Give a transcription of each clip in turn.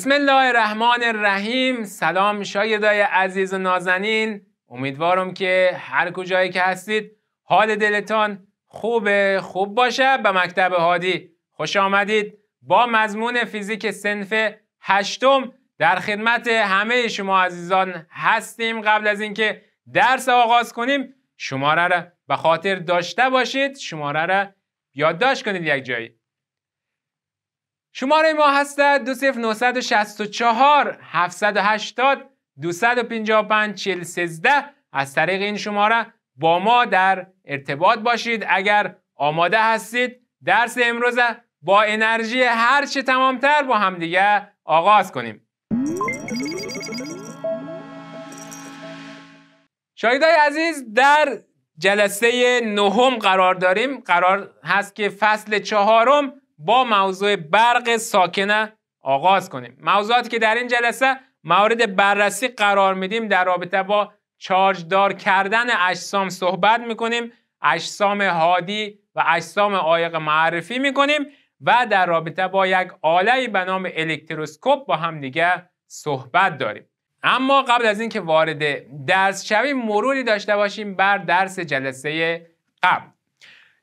بسم الله الرحمن الرحیم سلام شایدای عزیز و نازنین امیدوارم که هر کجایی که هستید حال دلتان خوب خوب باشه به مکتب هادی خوش آمدید با مضمون فیزیک سنف هشتم در خدمت همه شما عزیزان هستیم قبل از اینکه درس آغاز کنیم شماره را به خاطر داشته باشید شماره را یادداشت کنید یک جایی شماره ما هست دو از طریق این شماره با ما در ارتباط باشید اگر آماده هستید درس امروز با انرژی هر چه تمامتر با همدیگه آغاز کنیم شایدای عزیز در جلسه نهم قرار داریم قرار هست که فصل چهارم با موضوع برق ساکنه آغاز کنیم موضوعاتی که در این جلسه مورد بررسی قرار میدیم در رابطه با چارجدار کردن اجسام صحبت میکنیم اجسام هادی و اجسام عایق معرفی میکنیم و در رابطه با یک آلهی به نام الکتروسکوپ با هم دیگه صحبت داریم اما قبل از اینکه وارد درس شویم مروری داشته باشیم بر درس جلسه قبل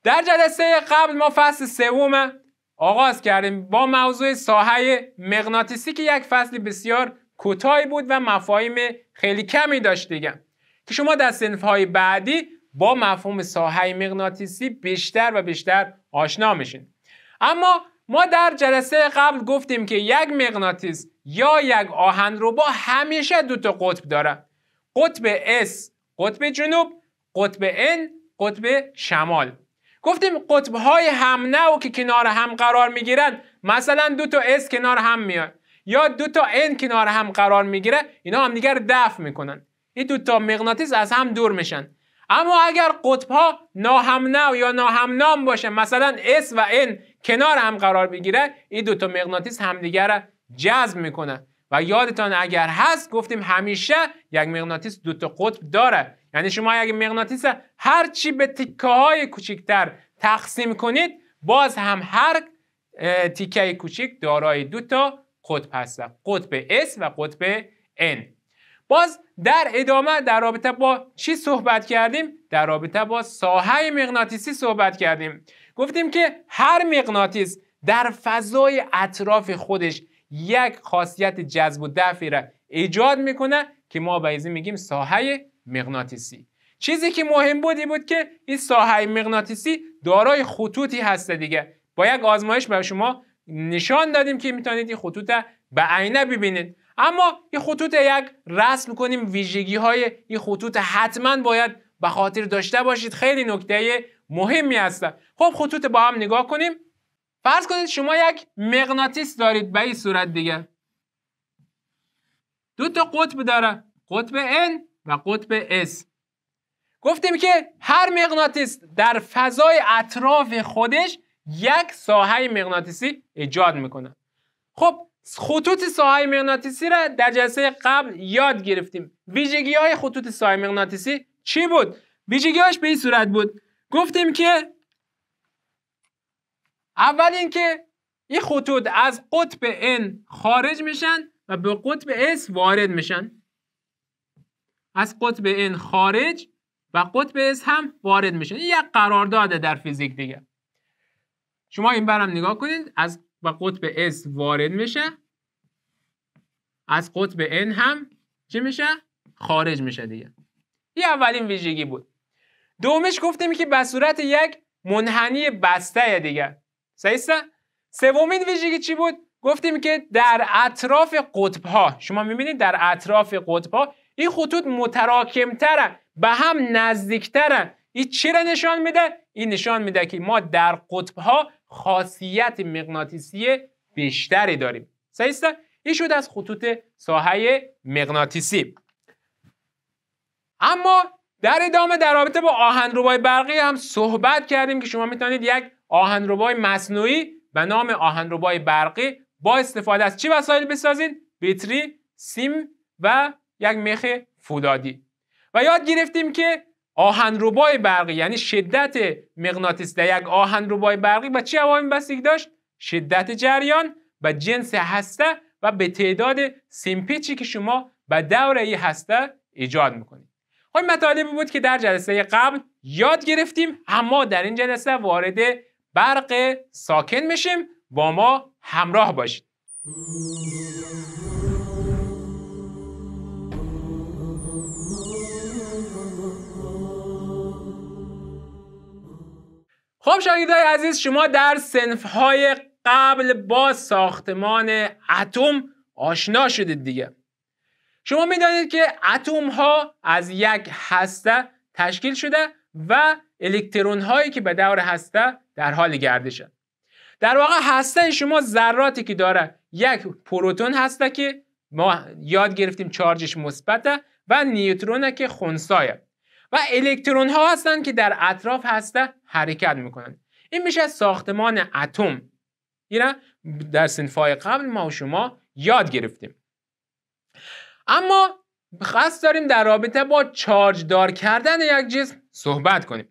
در جلسه قبل ما فصل سوم آغاز کردیم با موضوع ساحه مغناطیسی که یک فصل بسیار کوتاهی بود و مفاهیم خیلی کمی داشت دیگه که شما در های بعدی با مفهوم ساحه مغناطیسی بیشتر و بیشتر آشنا میشین اما ما در جلسه قبل گفتیم که یک مغناطیس یا یک آهنربا همیشه دو تا قطب داره قطب S قطب جنوب قطب N قطب شمال گفتیم قطب های هم نو که کنار هم قرار می گیرن، مثلا دو تا اس کنار هم میاد یا دو تا ان کنار هم قرار میگیره اینا هم دیگر دفع میکنن این دو تا مغناطیس از هم دور میشن اما اگر قطب ها ناهم نو یا نام باشه مثلا اس و ان کنار هم قرار بگیره این دو تا مغناطیس همدیگر جذب میکنه و یادتان اگر هست گفتیم همیشه یک مغناطیس دو تا قطب داره یعنی شما یک مغناطیس هر چی به تیکه های کوچکتر تقسیم کنید باز هم هر تیکه کوچک دارای دو تا قطب هست قطب S و قطب N باز در ادامه در رابطه با چی صحبت کردیم در رابطه با ساحه مغناطیسی صحبت کردیم گفتیم که هر مغناطیس در فضای اطراف خودش یک خاصیت جذب و دفعی را ایجاد میکنه که ما به میگیم ساحه مغناطیسی چیزی که مهم بود بود که این ساحه مغناطیسی دارای خطوطی هسته دیگه با یک آزمایش به شما نشان دادیم که میتونید این خطوط به عینه ببینید اما این خطوط یک رسم کنیم ویژگی های این خطوط حتما باید به خاطر داشته باشید خیلی نکته مهمی هستن خب خطوط با هم نگاه کنیم فرض کنید شما یک مغناطیس دارید به این صورت دیگه دو تا قطب داره قطب N و قطب S گفتیم که هر مغناطیس در فضای اطراف خودش یک ساحه مغناطیسی ایجاد میکنه خب خطوط ساحه مغناطیسی را در جلسه قبل یاد گرفتیم ویژگی های خطوط ساحه مغناطیسی چی بود ویژگی هاش به این صورت بود گفتیم که اول اینکه این خطوط از قطب N خارج میشن و به قطب S وارد میشن از قطب N خارج و قطب S هم وارد میشن این یک قرارداده در فیزیک دیگه شما این برم نگاه کنید از و قطب S وارد میشه از قطب N هم چی میشه؟ خارج میشه دیگه این اولین ویژگی بود دومش گفتیم که به صورت یک منحنی بسته دیگه صحیح سومین ویژگی چی بود گفتیم که در اطراف قطب ها شما میبینید در اطراف قطب ها این خطوط متراکم به هم نزدیکترن این چی را نشان میده این نشان میده که ما در قطب ها خاصیت مغناطیسی بیشتری داریم صحیح این شد از خطوط ساحه مغناطیسی اما در ادامه در رابطه با آهنربای برقی هم صحبت کردیم که شما میتونید یک آهنربای مصنوعی به نام آهنربای برقی با استفاده از چه وسایل بسازید بیتری، سیم و یک مخ فولادی و یاد گرفتیم که آهنربای برقی یعنی شدت مغناطیس در یک آهنربای برقی به چه عوامل بستگی داشت شدت جریان و جنس هسته و به تعداد سیمپیچی که شما به دوره ای هسته ایجاد میکنید خب مطالبی بود که در جلسه قبل یاد گرفتیم اما در این جلسه وارد برق ساکن میشیم با ما همراه باشید خب شاگردای عزیز شما در های قبل با ساختمان اتم آشنا شدید دیگه شما میدانید که اتم ها از یک هسته تشکیل شده و الکترون هایی که به دور هسته در حال گردشن در واقع هسته شما ذراتی که داره یک پروتون هسته که ما یاد گرفتیم چارجش مثبته و نیوترونه که خونسایه و الکترون ها هستند که در اطراف هسته حرکت میکنن این میشه ساختمان اتم این در سنفای قبل ما و شما یاد گرفتیم اما قصد داریم در رابطه با چارج دار کردن یک جسم صحبت کنیم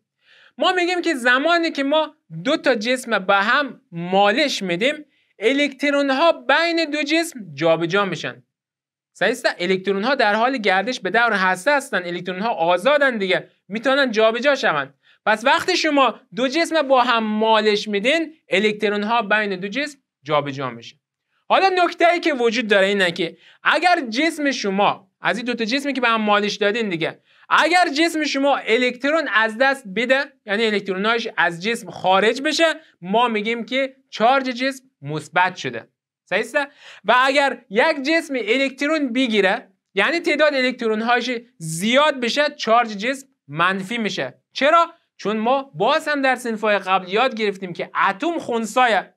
ما میگیم که زمانی که ما دو تا جسم به هم مالش میدیم الکترون ها بین دو جسم جابجا جا میشن سعیستا الکترون ها در حال گردش به دور هسته هستن الکترون ها آزادن دیگه میتونن جابجا شوند پس وقتی شما دو جسم با هم مالش میدین الکترون ها بین دو جسم جابجا جا میشه حالا نکته ای که وجود داره اینه که اگر جسم شما از این دو تا جسمی که به هم مالش دادین دیگه اگر جسم شما الکترون از دست بده یعنی الکتروناش از جسم خارج بشه ما میگیم که چارج جسم مثبت شده صحیح و اگر یک جسم الکترون بگیره یعنی تعداد الکترون زیاد بشه چارج جسم منفی میشه چرا چون ما باز هم در سنفای قبل یاد گرفتیم که اتم خونسایه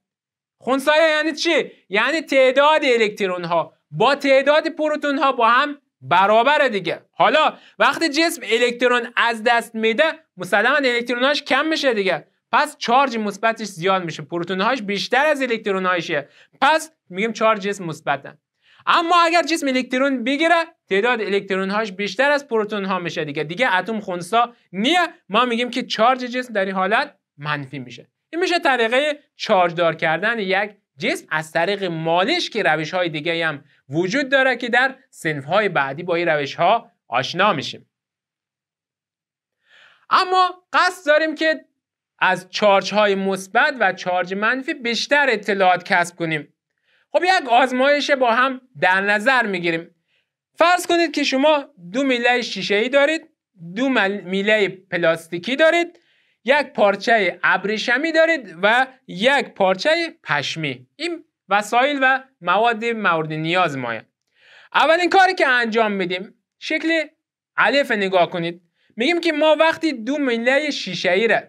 خونسایه یعنی چی یعنی تعداد الکترون ها با تعداد پروتون ها با هم برابره دیگه حالا وقتی جسم الکترون از دست میده مسلما الکترونهاش کم میشه دیگه پس چارج مثبتش زیاد میشه پروتونهاش بیشتر از الکترونهاشه پس میگیم چارج جسم مثبتن اما اگر جسم الکترون بگیره تعداد الکترونهاش بیشتر از ها میشه دیگه دیگه اتم خونسا نیه ما میگیم که چارج جسم در این حالت منفی میشه این میشه طریقه دار کردن یک جسم از طریق مالش که روش های دیگه هم وجود داره که در سنف های بعدی با این روش ها آشنا میشیم اما قصد داریم که از چارج های مثبت و چارج منفی بیشتر اطلاعات کسب کنیم خب یک آزمایش با هم در نظر میگیریم فرض کنید که شما دو میله شیشه ای دارید دو میله پلاستیکی دارید یک پارچه ابریشمی دارید و یک پارچه پشمی این وسایل و مواد مورد نیاز مایه اولین کاری که انجام میدیم شکل علف نگاه کنید میگیم که ما وقتی دو میله شیشه ای را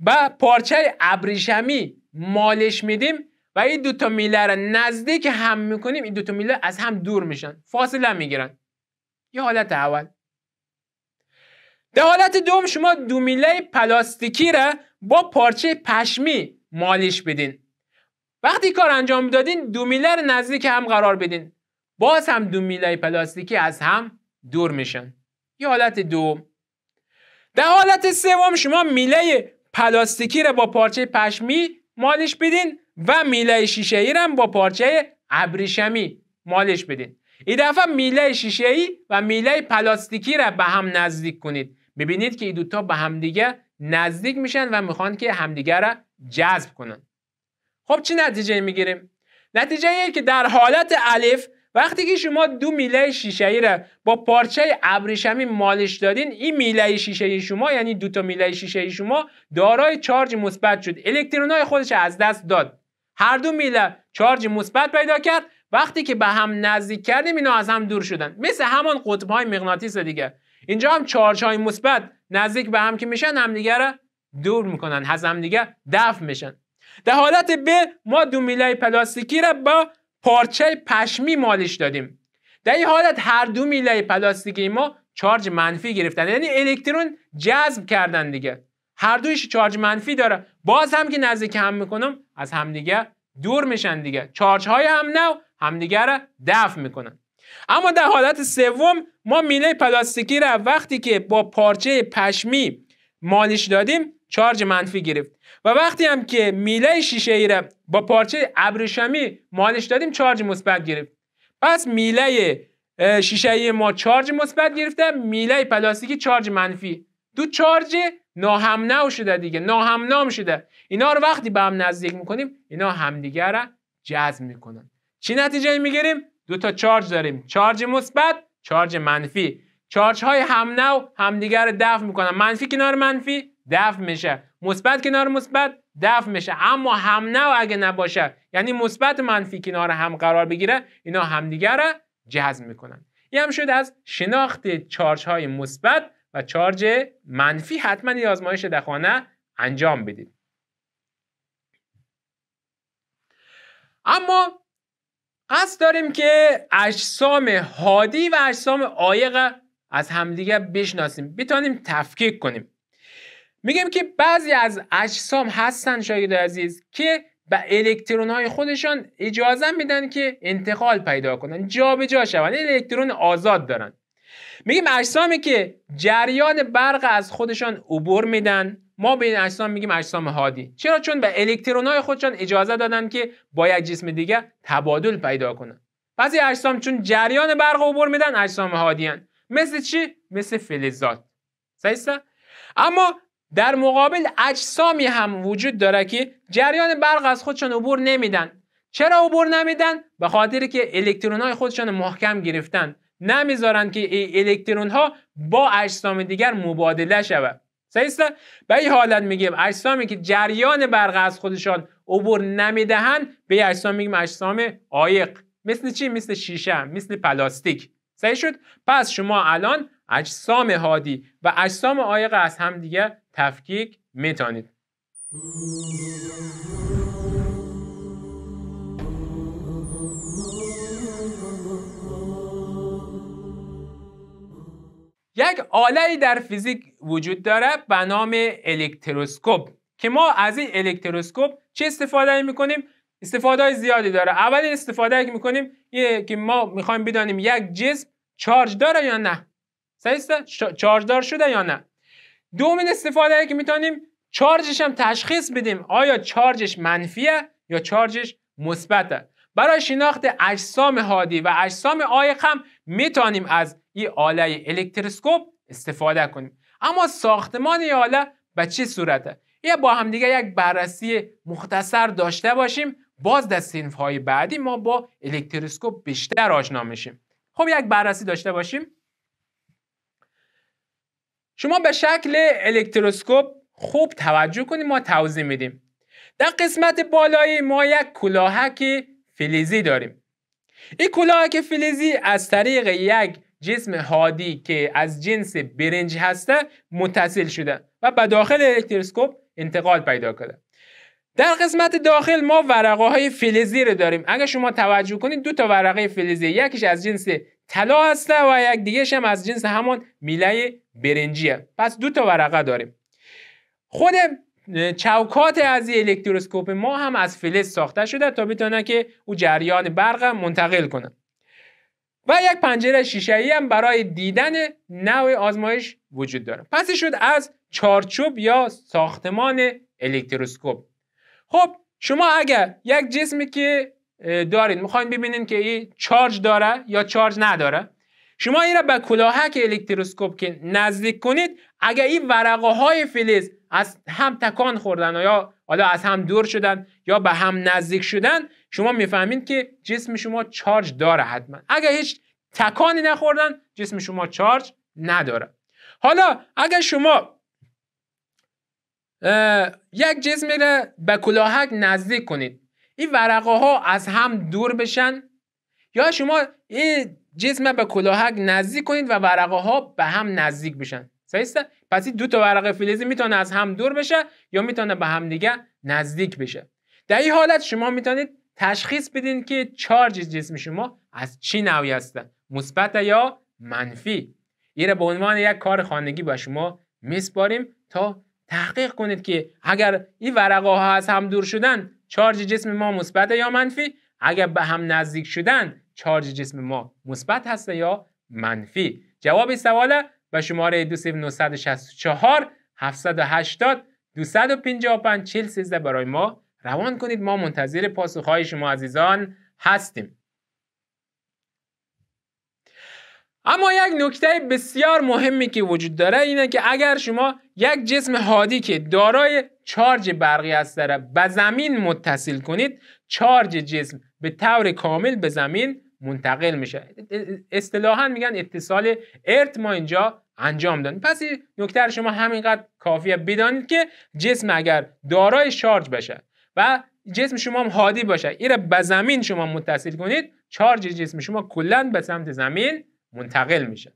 به پارچه ابریشمی مالش میدیم و این دو تا میله را نزدیک هم میکنیم این دو تا میله از هم دور میشن فاصله میگیرن یه حالت اول در حالت دوم شما دومیله پلاستیکی را با پارچه پشمی مالش بدین وقتی کار انجام دادین دومیله رو نزدیک هم قرار بدین باز هم دومیله پلاستیکی از هم دور میشن یه حالت دوم در حالت سوم شما میله پلاستیکی را با پارچه پشمی مالش بدین و میله شیشه ای را با پارچه ابریشمی مالش بدین این دفعه میله شیشه ای و میله پلاستیکی را به هم نزدیک کنید ببینید که این دوتا به همدیگه نزدیک میشن و میخوان که همدیگه را جذب کنن خب چه نتیجه میگیریم نتیجه ای که در حالت الف وقتی که شما دو میله شیشه ای را با پارچه ابریشمی مالش دادین این میله شیشه ای شما یعنی دو تا میله شیشه ای شما دارای چارج مثبت شد الکترون های خودش از دست داد هر دو میله چارج مثبت پیدا کرد وقتی که به هم نزدیک کردیم اینا از هم دور شدن مثل همان قطب های مغناطیس دیگه اینجا هم چارج های مثبت نزدیک به هم که میشن همدیگه رو دور میکنن از همدیگه دفع میشن در حالت ب ما دو میله پلاستیکی را با پارچه پشمی مالش دادیم در این حالت هر دو میله پلاستیکی ما چارج منفی گرفتن یعنی الکترون جذب کردن دیگه هر دویش چارج منفی داره باز هم که نزدیک هم میکنم از همدیگه دور میشن دیگه چارج های هم نه همدیگه را دفع میکنن اما در حالت سوم ما میله پلاستیکی را وقتی که با پارچه پشمی مالش دادیم چارج منفی گرفت و وقتی هم که میله شیشه ای را با پارچه ابریشمی مالش دادیم چارج مثبت گرفت پس میله شیشه ای ما چارج مثبت گرفته میله پلاستیکی چارج منفی دو چارج ناهمنو شده دیگه ناهمنام شده اینا رو وقتی به هم نزدیک میکنیم اینا همدیگه را جذب میکنن چی نتیجه میگیریم دو تا چارج داریم چارج مثبت چارج منفی چارج های هم نو همدیگر رو دفع میکنن منفی کنار منفی دفع میشه مثبت کنار مثبت دفع میشه اما هم نو اگه نباشه یعنی مثبت منفی کنار هم قرار بگیره اینا همدیگر رو جذب میکنن این هم شد از شناخت چارج های مثبت و چارج منفی حتما یه آزمایش در خانه انجام بدید اما پس داریم که اجسام هادی و اجسام عایق از همدیگه بشناسیم بتانیم تفکیک کنیم میگم که بعضی از اجسام هستن شاید عزیز که به الکترون های خودشان اجازه میدن که انتقال پیدا کنن جابجا جا شوند الکترون آزاد دارن میگیم اجسامی که جریان برق از خودشان عبور میدن ما به این اجسام میگیم اجسام هادی چرا چون به الکترونهای خودشان اجازه دادن که با یک جسم دیگه تبادل پیدا کنن بعضی اجسام چون جریان برق عبور میدن اجسام هادی هن. مثل چی مثل فلزات صحیح اما در مقابل اجسامی هم وجود داره که جریان برق از خودشان عبور نمیدن چرا عبور نمیدن به خاطر که الکترون خودشان محکم گرفتن نمیذارن که الکترون ها با اجسام دیگر مبادله شود به این حالت میگیم اجسامی که جریان برق از خودشان عبور نمیدهند به اجسام میگیم اجسام عایق مثل چی مثل شیشه مثل پلاستیک صحیح شد پس شما الان اجسام هادی و اجسام عایق از همدیگه تفکیک میتانید یک آلهی در فیزیک وجود داره به نام الکتروسکوپ که ما از این الکتروسکوپ چه استفاده میکنیم استفاده های زیادی داره اولین استفاده که می کنیم که ما میخوایم بدانیم یک جسم چارج داره یا نه صحیح چارج دار شده یا نه دومین استفاده که میتونیم چارجش هم تشخیص بدیم آیا چارجش منفیه یا چارجش مثبته برای شناخت اجسام هادی و اجسام عایق هم میتونیم از ای آله الکتروسکوپ استفاده کنیم اما ساختمان این آله به چه صورته یا با همدیگه یک بررسی مختصر داشته باشیم باز در سینف های بعدی ما با الکتروسکوپ بیشتر آشنا میشیم خب یک بررسی داشته باشیم شما به شکل الکتروسکوپ خوب توجه کنید ما توضیح میدیم در قسمت بالایی ما یک کلاهک فلزی داریم این کلاهک فلزی از طریق یک جسم هادی که از جنس برنج هسته متصل شده و به داخل الکتروسکوپ انتقال پیدا کرده. در قسمت داخل ما ورقه های فلزی رو داریم اگر شما توجه کنید دو تا ورقه فلزی یکیش از جنس طلا هسته و یک دیگه هم از جنس همان میله برنجیه پس دو تا ورقه داریم خود چوکات از الکتروسکوپ ما هم از فلز ساخته شده تا بتونه که او جریان برق منتقل کنه و یک پنجره ای هم برای دیدن نوع آزمایش وجود داره پس شد از چارچوب یا ساختمان الکتروسکوپ خب شما اگر یک جسمی که دارید میخواین ببینین که این چارج داره یا چارج نداره شما این را به کلاهک الکتروسکوپ که نزدیک کنید اگر این ورقه های فلز از هم تکان خوردن یا حالا از هم دور شدن یا به هم نزدیک شدن شما میفهمید که جسم شما چارج داره حتما اگر هیچ تکانی نخوردن جسم شما چارج نداره حالا اگر شما یک جسم را به کلاهک نزدیک کنید این ورقه ها از هم دور بشن یا شما این جسم به کلاهک نزدیک کنید و ورقه ها به هم نزدیک بشن صحیح پس این دو تا ورقه فلزی میتونه از هم دور بشه یا میتونه به هم دیگه نزدیک بشه در این حالت شما میتونید تشخیص بدین که چارج جسم شما از چی نوعی هستن مثبت یا منفی این به عنوان یک کار خانگی با شما میسپاریم تا تحقیق کنید که اگر این ورقه ها از هم دور شدن چارج جسم ما مثبت یا منفی اگر به هم نزدیک شدن چارج جسم ما مثبت هست یا منفی جواب سوال به شماره 2964 780 255 4013 برای ما روان کنید ما منتظر پاسخهای شما عزیزان هستیم اما یک نکته بسیار مهمی که وجود داره اینه که اگر شما یک جسم هادی که دارای چارج برقی است داره به زمین متصل کنید چارج جسم به طور کامل به زمین منتقل میشه اصطلاحا میگن اتصال ارت ما اینجا انجام دادیم پس نکته شما همینقدر کافیه بدانید که جسم اگر دارای شارژ بشه و جسم شما هم هادی باشه این به زمین شما متصل کنید چارج جسم شما کلا به سمت زمین منتقل میشه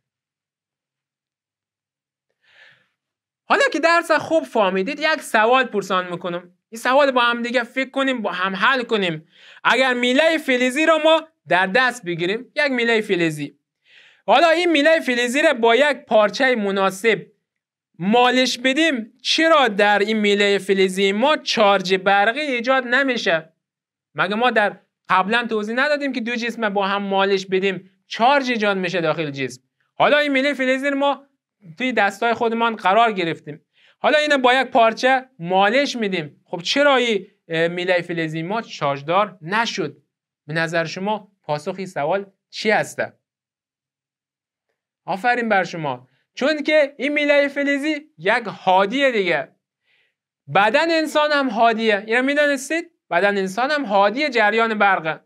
حالا که درس خوب فهمیدید یک سوال پرسان میکنم این سوال با هم دیگه فکر کنیم با هم حل کنیم اگر میله فلزی رو ما در دست بگیریم یک میله فلزی حالا این میله فلزی رو با یک پارچه مناسب مالش بدیم چرا در این میله فلزی ما چارج برقی ایجاد نمیشه مگه ما در قبلا توضیح ندادیم که دو جسم با هم مالش بدیم چارج ایجاد میشه داخل جسم حالا این میله فلزی ما توی دستای خودمان قرار گرفتیم حالا اینا با یک پارچه مالش میدیم خب چرا این میله فلزی ما چارجدار نشد به نظر شما پاسخی سوال چی هسته آفرین بر شما چون که این میله فلزی یک هادیه دیگه بدن انسان هم هادیه اینو یعنی میدانستید بدن انسان هم هادی جریان برقه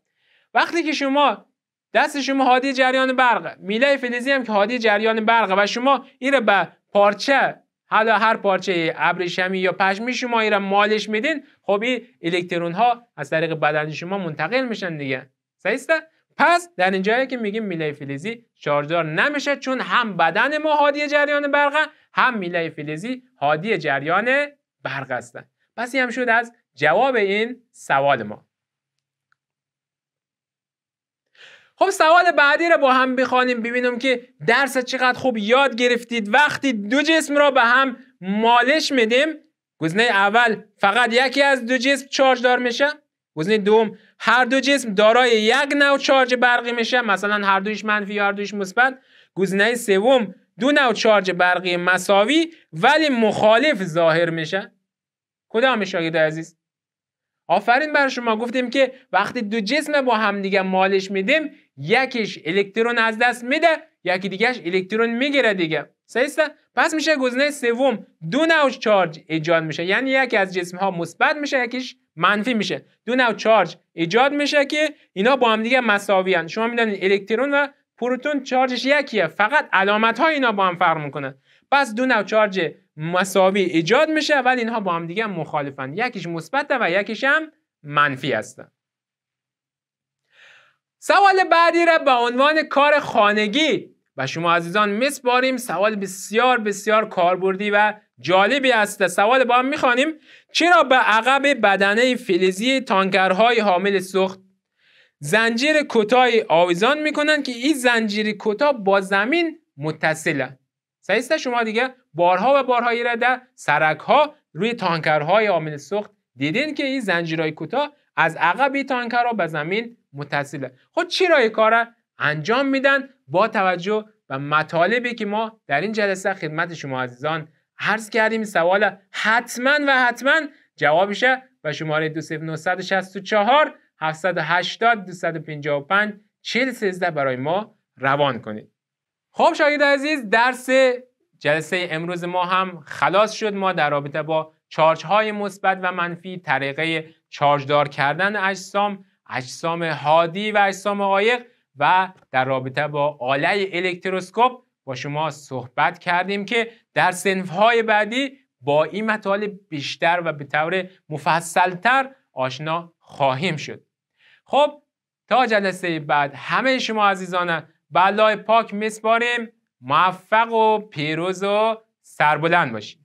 وقتی که شما دست شما هادی جریان برقه میله فلزی هم که هادی جریان برقه و شما این رو به پارچه حالا هر پارچه ابریشمی یا پشمی شما این مالش میدین خب این الکترون ها از طریق بدن شما منتقل میشن دیگه صحیح پس در اینجایی که میگیم میله فلزی شارژدار نمیشه چون هم بدن ما حادی جریان برق هم میله فلزی حادی جریان برق هستن پس هم شد از جواب این سوال ما خب سوال بعدی رو با هم بخوانیم ببینم که درس چقدر خوب یاد گرفتید وقتی دو جسم را به هم مالش میدیم گزینه اول فقط یکی از دو جسم چارج میشه گزینه دوم هر دو جسم دارای یک نوع چارج برقی میشه مثلا هر دویش منفی هر دویش مثبت گزینه سوم دو نوع چارج برقی مساوی ولی مخالف ظاهر میشه کدام شاگرد عزیز آفرین بر شما گفتیم که وقتی دو جسم با همدیگه مالش میدیم یکیش الکترون از دست میده یکی دیگهش الکترون میگیره دیگه سیسته پس میشه گزینه سوم دو نوع چارج ایجاد میشه یعنی یکی از جسم ها مثبت میشه یکیش منفی میشه دو نو چارج ایجاد میشه که اینا با هم دیگه مساوی شما میدونید الکترون و پروتون چارجش یکیه فقط علامت ها اینا با هم فرق میکنن پس دو نو چارج مساوی ایجاد میشه ولی اینها با هم دیگه مخالفن یکیش مثبته و یکیش هم منفی هستن سوال بعدی را به عنوان کار خانگی و شما عزیزان مس باریم سوال بسیار بسیار کاربردی و جالبی است سوال با هم میخوانیم چرا به عقب بدنه فلزی تانکرهای حامل سوخت زنجیر کتای آویزان میکنن که این زنجیر کتا با زمین متصله سعیسته شما دیگه بارها و بارهایی را در سرکها روی تانکرهای حامل سوخت دیدین که این زنجیرهای کوتاه از عقب تانکر را به زمین متصله خب چرا این کار انجام میدن با توجه و مطالبی که ما در این جلسه خدمت شما عزیزان عرض کردیم سوال حتما و حتما جوابشه و شماره 2964 780 255 4013 برای ما روان کنید خب شاید عزیز درس جلسه امروز ما هم خلاص شد ما در رابطه با چارج های مثبت و منفی طریقه چارجدار کردن اجسام اجسام هادی و اجسام عایق و در رابطه با آله الکتروسکوپ با شما صحبت کردیم که در سنفهای بعدی با این مطالب بیشتر و به طور مفصلتر آشنا خواهیم شد خب تا جلسه بعد همه شما عزیزان بلای پاک میسپاریم موفق و پیروز و سربلند باشید